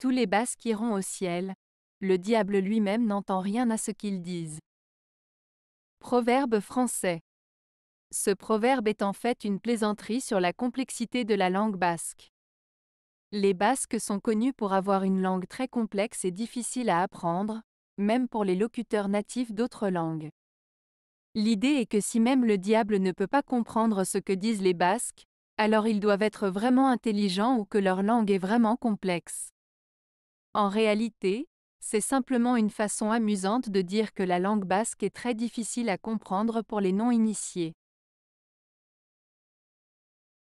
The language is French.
Tous les Basques iront au ciel. Le diable lui-même n'entend rien à ce qu'ils disent. Proverbe français. Ce proverbe est en fait une plaisanterie sur la complexité de la langue basque. Les Basques sont connus pour avoir une langue très complexe et difficile à apprendre, même pour les locuteurs natifs d'autres langues. L'idée est que si même le diable ne peut pas comprendre ce que disent les Basques, alors ils doivent être vraiment intelligents ou que leur langue est vraiment complexe. En réalité, c'est simplement une façon amusante de dire que la langue basque est très difficile à comprendre pour les non-initiés.